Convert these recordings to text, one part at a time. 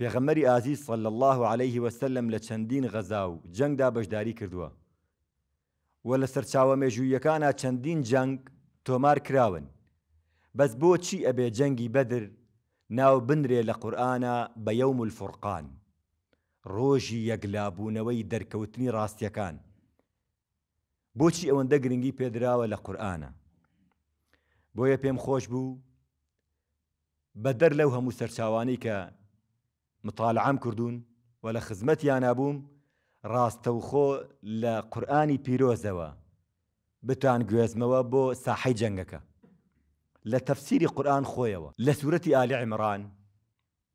پێغەمەری ئازی سەل الله عليه وسلم لە چەندین غەزا و جەنگدا بەشداری کردووە وە لە سەرچاوە مێژوویەکانە چەندین جەنگ تۆمار کراون بەس بۆچی ئەبێ جەنگی بەدر ناو بنرێ لە قورآە بە یوم الفرقان ڕۆژی یەکلابوونەوەی دەرکەوتنی ڕاستیەکان بۆچی ئەوەندە گرنگی پێدراوە لە قورآە بۆیە پێم خۆش بوو بە دەر لەو هەموو سەرچاوانی کە مطالعام ولا و لە نابوم راس توخو لا قراني پیرۆزەوە بتان گوێزمەوە بو ساحی جەنگەکە لا تفسير قران خويا لا سوره ال عمران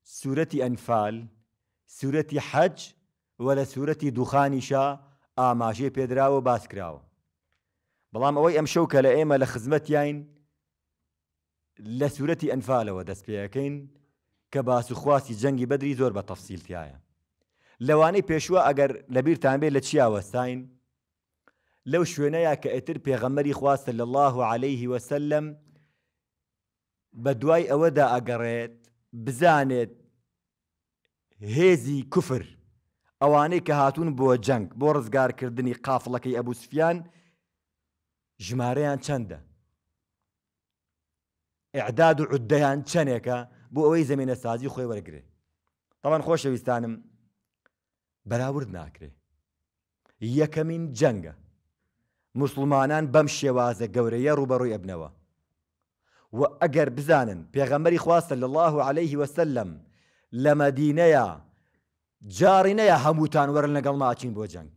سوره انفال سوره حج ولا سوره دخان شا ئاماژێ پێدراوە بيدراو باسكراو بەڵام ئەوەی ئەم شەو لا ايما ئێمە لە لا لە سوورەتی ئەنفالەوە کە باسوخواستی جەنگی بەدری زۆر بە تەفسیلتیایە لەوانەی پێشوە ئەگەر لەبییرتان بێ لە چیاوەستین لەو شوێنەیە کە ئەتر پێغەمەری خواستە لە الله عليه وسلم بە دوای ئەوەدا ئەگەڕێت بزانێت هێزی کوفر ئەوانەی کە هاتوون بۆ جەنگ بۆ ڕزگارکردنی قافڵەکەی ئەبوسفیان ژمارەیان چەندە؟ ئەعداد و عودەیان چەندێکە بۆ ئەوەی زمینە سازی خۆی وەرگێ تاوان خۆشەویستانم بەراورد ناکرێ یەکەمین جەنگە مسلمانان بەم شێوازە گەورەیە ڕوبەڕووی ئەبنەوە و ئەگەر بزانن پێغەمەری خواستە لە الله عليه وسلم لە مەدینەیە جارینەیە هەمووتان وەرن لەگەڵ ماچین بۆ جەنگ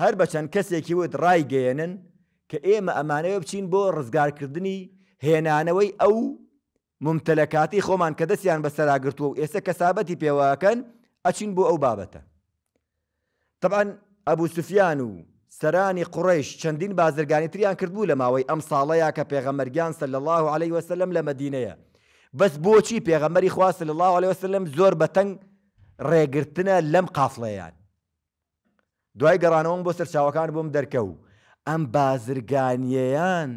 هەر بەچەند کەسێکی وت ڕای گەێنن کە ئێمە ئەمانەوە بچین بۆ ڕزگارکردنی هێنانەوەی ئەو ممتەلەکاتی خۆمان کە دەستیان بەسەراگرتووە و ئێستا کەسابەتی پێواکەن ئەچین بۆ ئەو بابەتە. طبعاان ئەبوو سوفیان و سەرانی قڕیش چەندین بازرگانی تریان کردبوو لە ماوەی ئەم ساڵەیە کە پێغەمەرگیان سل الله عليه وسلم لە مدینەیە بەس بۆچی پێغەمەری خواست لە الله عليه وسلم زۆر بەتەنگ ڕێگرتنە لەم قافڵەیان دوای گەڕانەوەم بۆ سەرچاوەکان بۆم دەرکە و ئەم بازرگانیەیان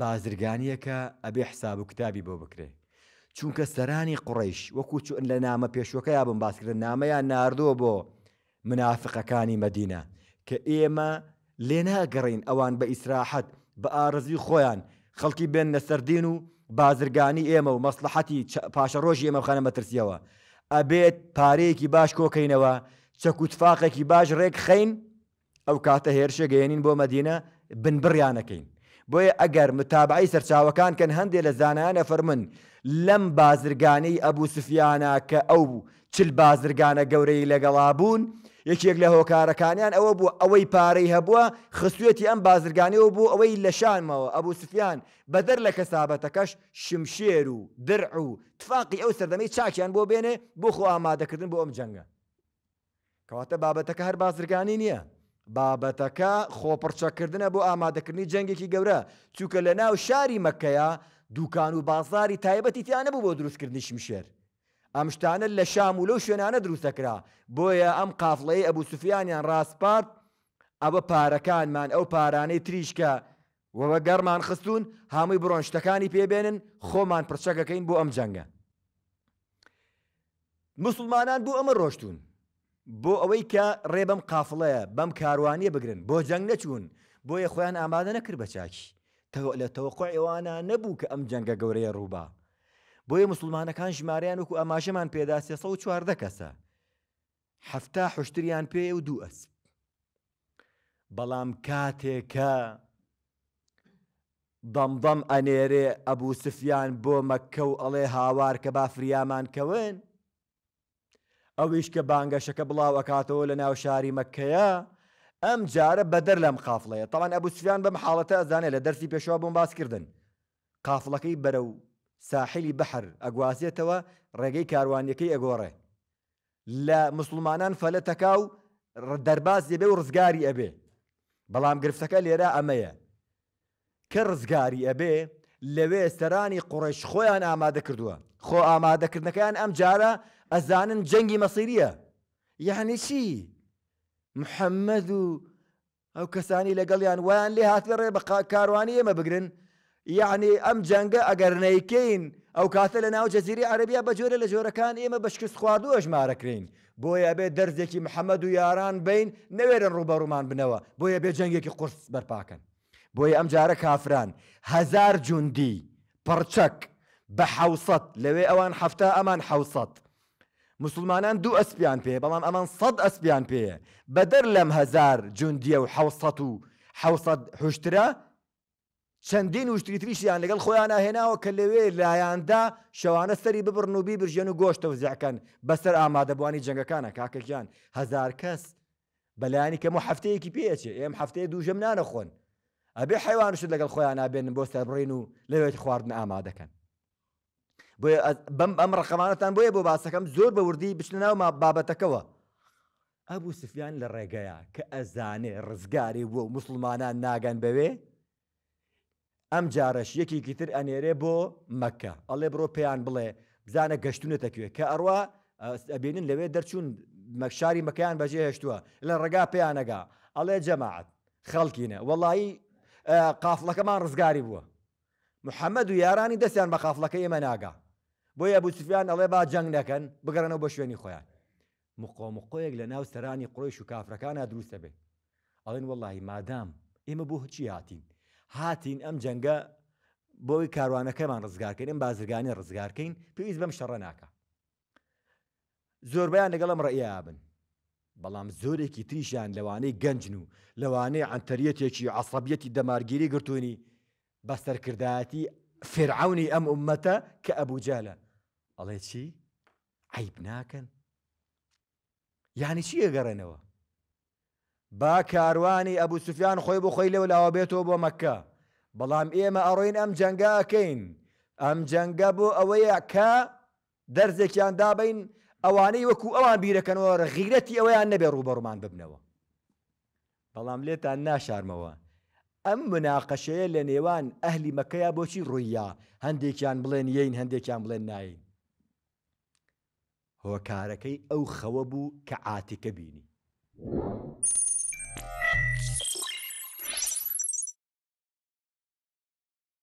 بازرگانیەکە ئەبێ حساب و کتابی بۆ بکرێ چونکە سەرانی قڕیش وەکو چون لە نامە پێشوەکە یا بم باسکردن نامەیان ناردووە بۆ منافقەکانی مەدینە کە ئێمە لێ ناگەڕین ئەوان بە ئیسراحەت بە ئارزوی خۆیان خەڵکی بێن نەسەردین و بازرگانی ئێمە و مەسلحەتی پاشە ڕۆژی ئێمە خانە مەترسیەوە ئەبێت پارەیەکی باش کۆکەینەوە چەکوتفاقێکی باش ڕێک خەین ئەو کاتە هێرشە گەێنین بۆ مەدینە بنبڕیانەکەین بۆیە ئەگەر متابعی سەرچاوەکان کەن هەندێک لە زانایانە فەرمن لەم بازرگانەی ئەبوو سفیانە کە ئەو چل بازرگانە گەورەی لەگەڵا بوون یەکێک لە هۆکارەکانیان ئەوە بوو ئەوەی پارەی هەبووە خستوێتی ئەم بازرگانیەوە بوو ئەوەی لە شانمەوە ئەبوو سفیان بەدەر لە کەسابەتەکەش شمشێر و درع و تفاقی ئەو سەردەمەی چاکیان بۆ بێنێ بۆ خۆ ئامادەکردن بۆ ئەم جەنگە کەواتە بابەتەکە هەر بازرگانی نییە. بابەتەکە خۆپڕچەکردنە بۆ ئامادەکردنی جەنگێکی گەورە چووکە لە ناو شاری مەکەیە دوکان و بازاری تایبەتی تیانە بوو بۆ دروستکردنی شمشێر. ئەم شتانە لە شام و لەو شوێنانە دروستەکرا بۆیە ئەم قافڵەی ئەبوو سوفیانیان ڕاستپارت ئەوە پارەکانمان ئەو پارانەی تریشکە وەوە گەرمان خستون هەمووی بڕۆنشتەکانی پێبێنن خۆمان پرچەکەکەین بۆ ئەم جەنگە. مسلمانان بۆ ئەمە ڕۆشتون. بۆ ئەوەی کە ڕێبەم قافڵەیە بەم کاروانیە بگرن بۆ جەنگ نەچوون بۆیە خۆیان ئامادە نەکرد بە چاکی لە تەوەقع ئێوانە نەبوو کە ئەم جەنگە گەورەیە ڕووبا بۆیە مسلمانەکان ژماریان وکو ئەماشەمان پێدا سێسە و چواردە کەسە هەفتا حشتیان پێ و دوو ئەسب بەڵام کاتێکە دەمدەم ئەنێرێ ئەبوو سفیان بۆ مەکە و ئەڵێ هاوار کە با فریامان کەون ئەویش کە بانگەشەکە بڵاوەکاتەوە لە ناو شاری مەکەیە ئەم جارە بەدەر لەم قافڵەیە تەوان ئەبوسیان بەم حاڵەتە ئەزانێت لە دەرسی پێشوا بۆم باسکردن قافڵەکەی بەرە و ساحلی بەحر ئەگوازێتەوە ڕێگەی کاروانیەکەی ئەگۆڕێ لە مسلمانان فەلەتەکا و دەرباز دەبێ و ڕزگاری ئەبێ بەڵام گرفتەکە لێرە ئەمەیە کە ڕزگاری ئەبێ لەوێ سەرانی قڕش خۆیان ئامادە کردووە خۆ ئامادەکردنەکەیان ئەم جارە ئەزانن جەنگی مەسیریە یعنی چی محەممەد و ئەو کەسانی لەگەڵیان ویان لێ هاتوێ ڕێ بە کاروانی ئێمە بگرن یعنی ئەم جەنگە ئەگەر نەیکەین ئەو کاتە لە ناو جەزیری عربیا بە جۆرە لە ژۆرەکان ئێمە بەشکست خواردووە ژمارەکرین بۆیە بێ دەرزێکی محەممەد و یاران بین نەوێرن ڕوبەڕومان بنەوە بۆیە بێ جەنگێکی قرس بەرپاکەن بۆیە ئەم جارە کافران هزار جوندی پڕچەک بە حوسەت لەوێ ئەوان هەفتە ئەمان حوسەت مسلمانان دوو ئەسپیان پێ بەڵام ئەمان سەد ئەسپیان پێە بەدەر لەم هزار جوندیە و حوسەت و حوسەد هشترە چەندین وشتی تریشیان لەگەڵ خۆیان ناهێناوە کە لەوێ لایاندا شەوانە سەری ببرن و بیبرژێن و گۆشتە وزیعکەن بەسەر ئامادەبوانی جنگەکانە کاکەکیان هزار کەس بەلایانی کەم و هەفتەیەکی پێچێ ئێم هەفتەیە دوژەم نانەخۆن ئەبێ حیوانشت لەگەڵ خۆیان نابێن بۆ سەرڕین و لەوێت خواردن ئامادەکەن بۆ بەم ئەم ڕقەمانەتان بۆیە بۆ باسەکەم زۆر بە وردی بچن ناو بابەتەکەەوە ئەبوو سفیان لە ڕێگەیە کە ئەزانێ ڕزگاری بۆ مسلمانان ناگەن بەوێ ئەم جارەش یەکیکی تر ئەنێرێ بۆ مەکە ئەڵێ بڕۆ پێیان بڵێ بزانە گەشتونەتەکوێ کە ئەروە ئەبینن لەوێ دەرچوون مەکشاری مەکەیان بەجێ هێشتووە لە ڕێگا پێیانەگا ئەڵێ جەماعات خەڵکینە وەڵایی قافڵەکەمان ڕزگاری بووە محەممەد و یارانی دەستیان بە قافڵەکە ئێمە ناگا بۆی ئەبوسفیان ئەڵێ با جەنگ نەکەن بگەڕنەوە بە شوێنی خۆیان مقۆمقۆیەک لە ناو سەرانی قڕۆیش و کافرەکانە دروستە بێ ئەڵێن وەڵی مادام ئێمە بۆ هچی هاتین هاتین ئەم جەنگە بۆی کاروانەکەمان ڕزگارکەین ئەم بازرگانی ڕزگارکەین پێویست بەم شەڕە ناکە زۆربیان لەگەڵم ڕێیابن بەڵام زۆرێکی تریشیان لەوانەی گەنجن و لەوانەیە ئەتەریەتێکی عسەبیەتی دەمارگیری گرتوونی بەسەرکردایەتی فرعونی ئەم عمەتە کە ئەبوجالە ئەڵێ چی؟ عیب ناکەن یانی چی ئەگەڕێنەوە با کاروانی ئەبوو سوفیان خۆی بۆ خۆی لەو لاوە بێتەوە بۆ مەکە بەڵام ئێمە ئەڕۆین ئەم جەنگاکەین ئەم جەنگە بۆ ئەوەیە کە دەرزێکیان دابین ئەوانەی وەکو ئەوان بیرەکەنەوە غیرەتی ئەوەیان نەبێ ڕوبەڕمان ببنەوە بەڵام لێتان ناشارمەوە ئەم مناقەشەیە لە نێوان ئەهلی مەکەیە بۆچی ڕوویە هەندێکیان بڵێن یین هەندێکیان بڵێن ناین هۆکارەکەی ئەو خەوە بوو کە عاتیکە بینی.